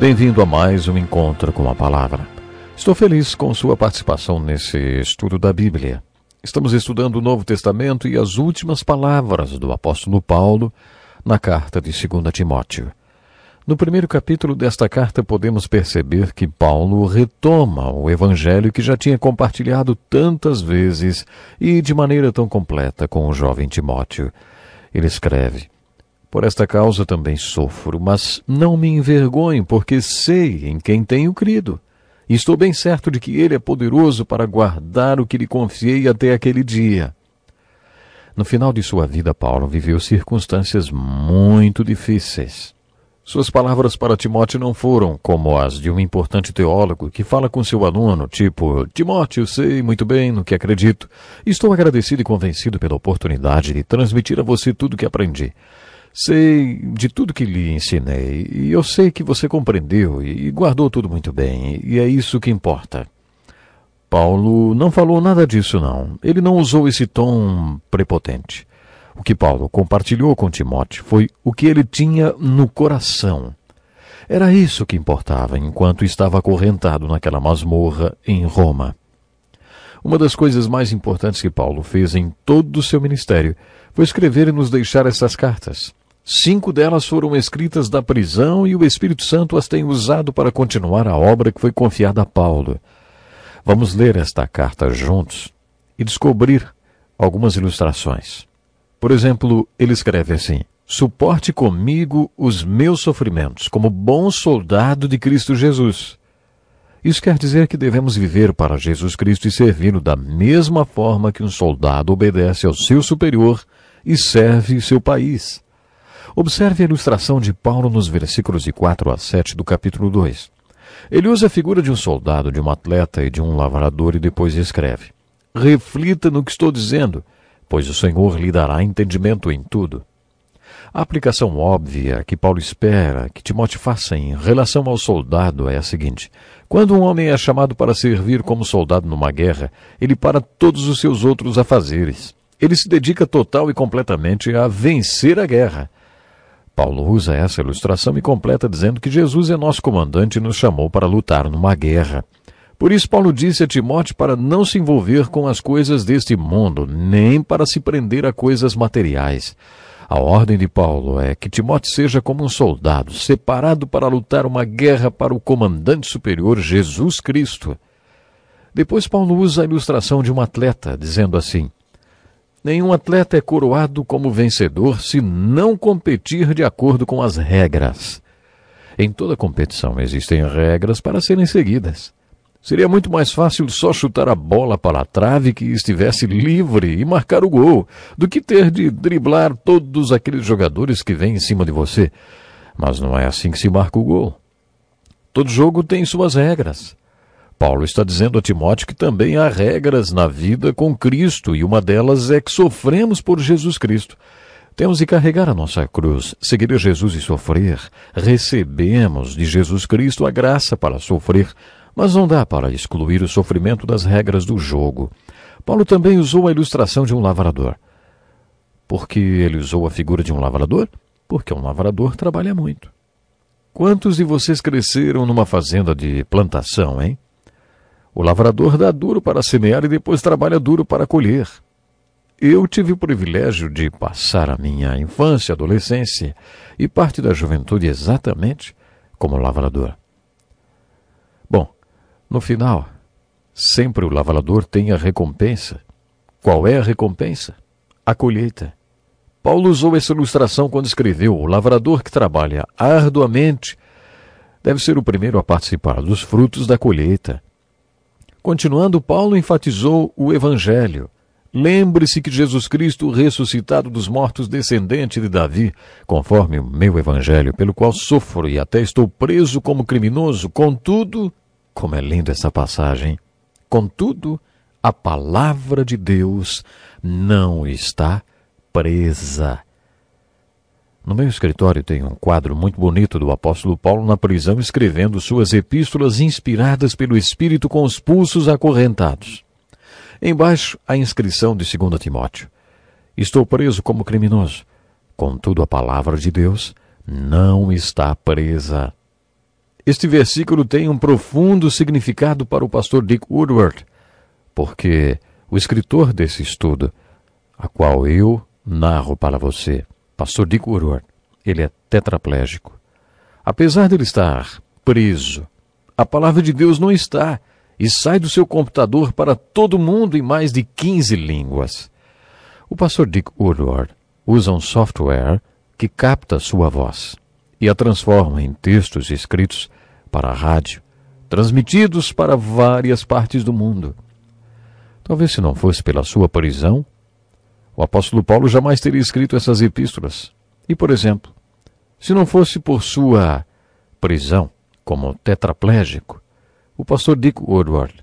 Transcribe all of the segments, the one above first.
Bem-vindo a mais um encontro com a palavra. Estou feliz com sua participação nesse estudo da Bíblia. Estamos estudando o Novo Testamento e as últimas palavras do apóstolo Paulo na carta de 2 Timóteo. No primeiro capítulo desta carta, podemos perceber que Paulo retoma o evangelho que já tinha compartilhado tantas vezes e de maneira tão completa com o jovem Timóteo. Ele escreve: por esta causa também sofro, mas não me envergonho, porque sei em quem tenho crido. E estou bem certo de que Ele é poderoso para guardar o que lhe confiei até aquele dia. No final de sua vida, Paulo viveu circunstâncias muito difíceis. Suas palavras para Timóteo não foram como as de um importante teólogo que fala com seu aluno, tipo: Timóteo, sei muito bem no que acredito. Estou agradecido e convencido pela oportunidade de transmitir a você tudo o que aprendi. Sei de tudo que lhe ensinei, e eu sei que você compreendeu e guardou tudo muito bem, e é isso que importa. Paulo não falou nada disso, não. Ele não usou esse tom prepotente. O que Paulo compartilhou com Timóteo foi o que ele tinha no coração. Era isso que importava enquanto estava acorrentado naquela masmorra em Roma. Uma das coisas mais importantes que Paulo fez em todo o seu ministério foi escrever e nos deixar essas cartas. Cinco delas foram escritas da prisão e o Espírito Santo as tem usado para continuar a obra que foi confiada a Paulo. Vamos ler esta carta juntos e descobrir algumas ilustrações. Por exemplo, ele escreve assim: Suporte comigo os meus sofrimentos, como bom soldado de Cristo Jesus. Isso quer dizer que devemos viver para Jesus Cristo e servi-lo da mesma forma que um soldado obedece ao seu superior e serve seu país. Observe a ilustração de Paulo nos versículos de 4 a 7 do capítulo 2. Ele usa a figura de um soldado, de um atleta e de um lavrador e depois escreve: Reflita no que estou dizendo, pois o Senhor lhe dará entendimento em tudo. A aplicação óbvia que Paulo espera que Timóteo faça em relação ao soldado é a seguinte: quando um homem é chamado para servir como soldado numa guerra, ele para todos os seus outros afazeres. Ele se dedica total e completamente a vencer a guerra, Paulo usa essa ilustração e completa dizendo que Jesus é nosso comandante e nos chamou para lutar numa guerra. Por isso, Paulo disse a Timóteo para não se envolver com as coisas deste mundo, nem para se prender a coisas materiais. A ordem de Paulo é que Timóteo seja como um soldado, separado para lutar uma guerra para o comandante superior Jesus Cristo. Depois, Paulo usa a ilustração de um atleta, dizendo assim: Nenhum atleta é coroado como vencedor se não competir de acordo com as regras. Em toda competição existem regras para serem seguidas. Seria muito mais fácil só chutar a bola para a trave que estivesse livre e marcar o gol, do que ter de driblar todos aqueles jogadores que vêm em cima de você. Mas não é assim que se marca o gol. Todo jogo tem suas regras. Paulo está dizendo a Timóteo que também há regras na vida com Cristo, e uma delas é que sofremos por Jesus Cristo. Temos de carregar a nossa cruz, seguir Jesus e sofrer. Recebemos de Jesus Cristo a graça para sofrer, mas não dá para excluir o sofrimento das regras do jogo. Paulo também usou a ilustração de um lavrador. Por que ele usou a figura de um lavrador? Porque um lavrador trabalha muito. Quantos de vocês cresceram numa fazenda de plantação, hein? O lavrador dá duro para semear e depois trabalha duro para colher. Eu tive o privilégio de passar a minha infância, adolescência e parte da juventude exatamente como lavrador. Bom, no final, sempre o lavrador tem a recompensa. Qual é a recompensa? A colheita. Paulo usou essa ilustração quando escreveu: O lavrador que trabalha arduamente deve ser o primeiro a participar dos frutos da colheita. Continuando, Paulo enfatizou o Evangelho. Lembre-se que Jesus Cristo, ressuscitado dos mortos, descendente de Davi, conforme o meu Evangelho, pelo qual sofro e até estou preso como criminoso, contudo, como é linda essa passagem, contudo, a palavra de Deus não está presa no meu escritório tem um quadro muito bonito do apóstolo Paulo na prisão escrevendo suas epístolas inspiradas pelo Espírito com os pulsos acorrentados. Embaixo, a inscrição de 2 Timóteo. Estou preso como criminoso. Contudo, a palavra de Deus não está presa. Este versículo tem um profundo significado para o pastor Dick Woodward, porque o escritor desse estudo, a qual eu narro para você, pastor Dick Curuar, ele é tetraplégico. Apesar dele estar preso, a palavra de Deus não está e sai do seu computador para todo mundo em mais de 15 línguas. O pastor Dick Woodward usa um software que capta sua voz e a transforma em textos escritos para a rádio, transmitidos para várias partes do mundo. Talvez se não fosse pela sua prisão, o apóstolo Paulo jamais teria escrito essas epístolas. E, por exemplo, se não fosse por sua prisão como tetraplégico, o pastor Dick Woodward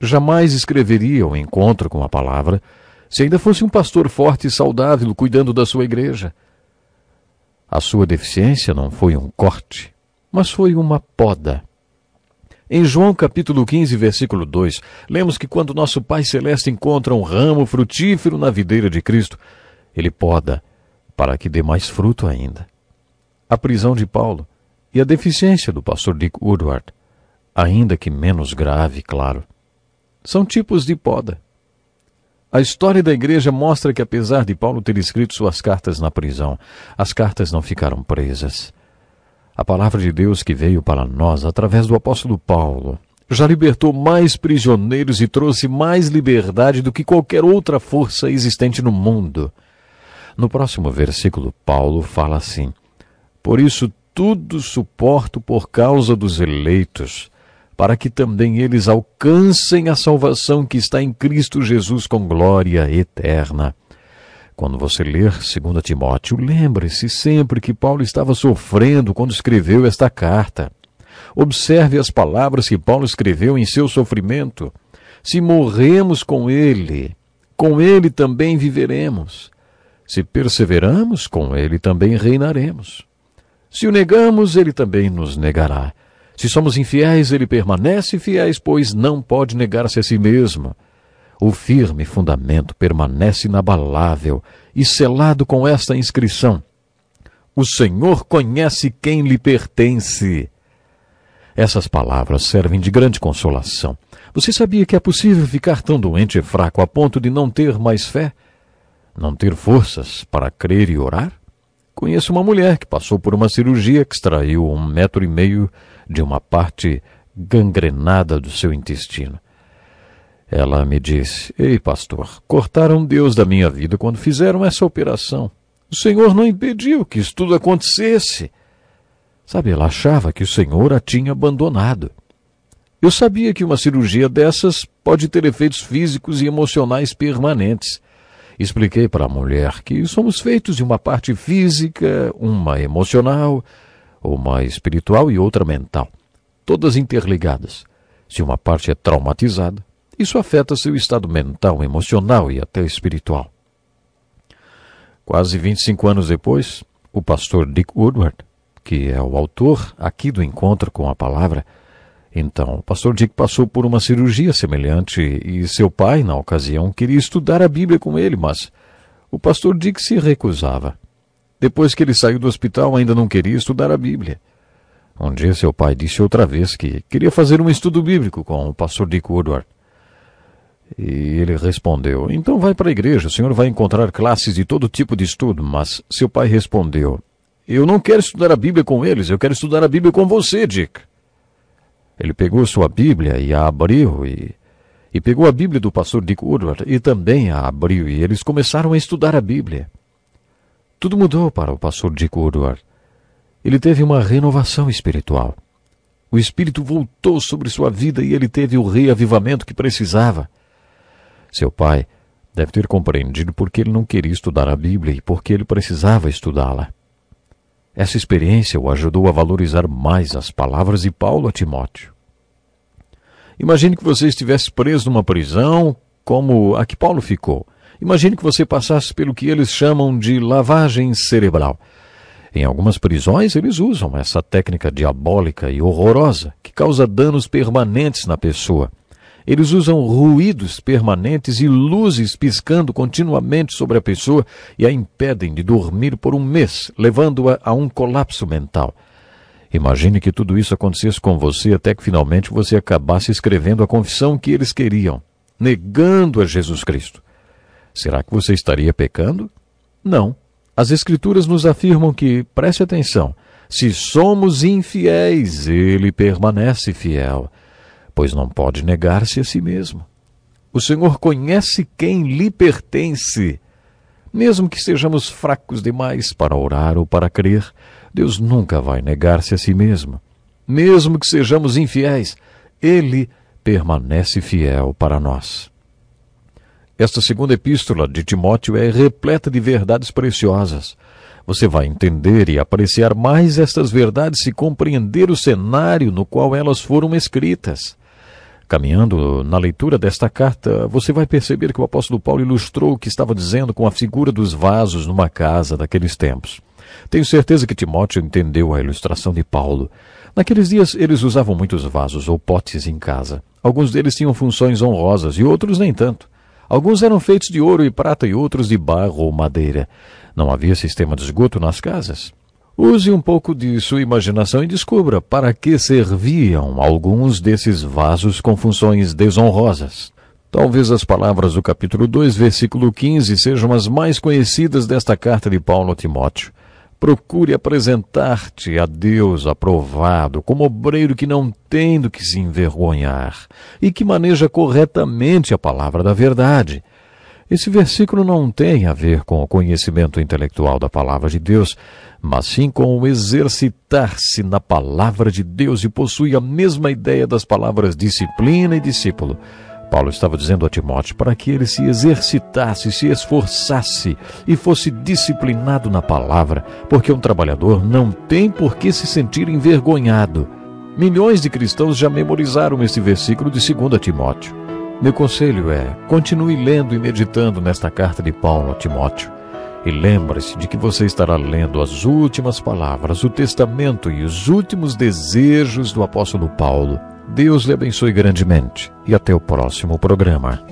jamais escreveria o um encontro com a palavra se ainda fosse um pastor forte e saudável cuidando da sua igreja. A sua deficiência não foi um corte, mas foi uma poda em João capítulo 15, versículo 2, lemos que quando nosso Pai Celeste encontra um ramo frutífero na videira de Cristo, ele poda para que dê mais fruto ainda. A prisão de Paulo e a deficiência do pastor Dick Woodward, ainda que menos grave, claro, são tipos de poda. A história da igreja mostra que, apesar de Paulo ter escrito suas cartas na prisão, as cartas não ficaram presas. A palavra de Deus que veio para nós através do apóstolo Paulo já libertou mais prisioneiros e trouxe mais liberdade do que qualquer outra força existente no mundo. No próximo versículo, Paulo fala assim: Por isso tudo suporto por causa dos eleitos, para que também eles alcancem a salvação que está em Cristo Jesus com glória eterna. Quando você ler 2 Timóteo, lembre-se sempre que Paulo estava sofrendo quando escreveu esta carta. Observe as palavras que Paulo escreveu em seu sofrimento. Se morremos com ele, com ele também viveremos. Se perseveramos, com ele também reinaremos. Se o negamos, ele também nos negará. Se somos infiéis, ele permanece fiéis, pois não pode negar-se a si mesmo. O firme fundamento permanece inabalável e selado com esta inscrição: O Senhor conhece quem lhe pertence. Essas palavras servem de grande consolação. Você sabia que é possível ficar tão doente e fraco a ponto de não ter mais fé? Não ter forças para crer e orar? Conheço uma mulher que passou por uma cirurgia que extraiu um metro e meio de uma parte gangrenada do seu intestino. Ela me disse: Ei, pastor, cortaram Deus da minha vida quando fizeram essa operação. O Senhor não impediu que isso tudo acontecesse. Sabe, ela achava que o Senhor a tinha abandonado. Eu sabia que uma cirurgia dessas pode ter efeitos físicos e emocionais permanentes. Expliquei para a mulher que somos feitos de uma parte física, uma emocional, uma espiritual e outra mental, todas interligadas. Se uma parte é traumatizada, isso afeta seu estado mental, emocional e até espiritual. Quase 25 anos depois, o pastor Dick Woodward, que é o autor aqui do encontro com a palavra, então, o pastor Dick passou por uma cirurgia semelhante e seu pai, na ocasião, queria estudar a Bíblia com ele, mas o pastor Dick se recusava. Depois que ele saiu do hospital, ainda não queria estudar a Bíblia. Um dia, seu pai disse outra vez que queria fazer um estudo bíblico com o pastor Dick Woodward. E ele respondeu: Então vai para a igreja, o senhor vai encontrar classes de todo tipo de estudo. Mas seu pai respondeu: Eu não quero estudar a Bíblia com eles, eu quero estudar a Bíblia com você, Dick. Ele pegou sua Bíblia e a abriu, e, e pegou a Bíblia do pastor Dick Woodward e também a abriu, e eles começaram a estudar a Bíblia. Tudo mudou para o pastor Dick Woodward. Ele teve uma renovação espiritual. O Espírito voltou sobre sua vida e ele teve o reavivamento que precisava. Seu pai deve ter compreendido porque ele não queria estudar a Bíblia e porque ele precisava estudá-la. Essa experiência o ajudou a valorizar mais as palavras de Paulo a Timóteo. Imagine que você estivesse preso numa prisão como a que Paulo ficou. Imagine que você passasse pelo que eles chamam de lavagem cerebral. Em algumas prisões, eles usam essa técnica diabólica e horrorosa que causa danos permanentes na pessoa. Eles usam ruídos permanentes e luzes piscando continuamente sobre a pessoa e a impedem de dormir por um mês, levando-a a um colapso mental. Imagine que tudo isso acontecesse com você até que finalmente você acabasse escrevendo a confissão que eles queriam, negando a Jesus Cristo. Será que você estaria pecando? Não. As Escrituras nos afirmam que, preste atenção, se somos infiéis, ele permanece fiel pois não pode negar-se a si mesmo. O Senhor conhece quem lhe pertence. Mesmo que sejamos fracos demais para orar ou para crer, Deus nunca vai negar-se a si mesmo. Mesmo que sejamos infiéis, Ele permanece fiel para nós. Esta segunda epístola de Timóteo é repleta de verdades preciosas. Você vai entender e apreciar mais estas verdades se compreender o cenário no qual elas foram escritas. Caminhando na leitura desta carta, você vai perceber que o apóstolo Paulo ilustrou o que estava dizendo com a figura dos vasos numa casa daqueles tempos. Tenho certeza que Timóteo entendeu a ilustração de Paulo. Naqueles dias, eles usavam muitos vasos ou potes em casa. Alguns deles tinham funções honrosas e outros nem tanto. Alguns eram feitos de ouro e prata e outros de barro ou madeira. Não havia sistema de esgoto nas casas. Use um pouco de sua imaginação e descubra para que serviam alguns desses vasos com funções desonrosas. Talvez as palavras do capítulo 2, versículo 15 sejam as mais conhecidas desta carta de Paulo a Timóteo. Procure apresentar-te a Deus aprovado, como obreiro que não tem do que se envergonhar e que maneja corretamente a palavra da verdade esse versículo não tem a ver com o conhecimento intelectual da palavra de Deus, mas sim com o exercitar-se na palavra de Deus e possui a mesma ideia das palavras disciplina e discípulo. Paulo estava dizendo a Timóteo para que ele se exercitasse, se esforçasse e fosse disciplinado na palavra, porque um trabalhador não tem por que se sentir envergonhado. Milhões de cristãos já memorizaram esse versículo de 2 Timóteo. Meu conselho é: continue lendo e meditando nesta carta de Paulo a Timóteo. E lembre-se de que você estará lendo as últimas palavras, o testamento e os últimos desejos do apóstolo Paulo. Deus lhe abençoe grandemente e até o próximo programa.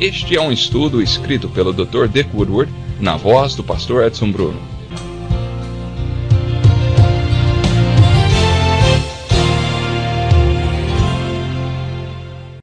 Este é um estudo escrito pelo Dr. Dick Woodward, na voz do pastor Edson Bruno.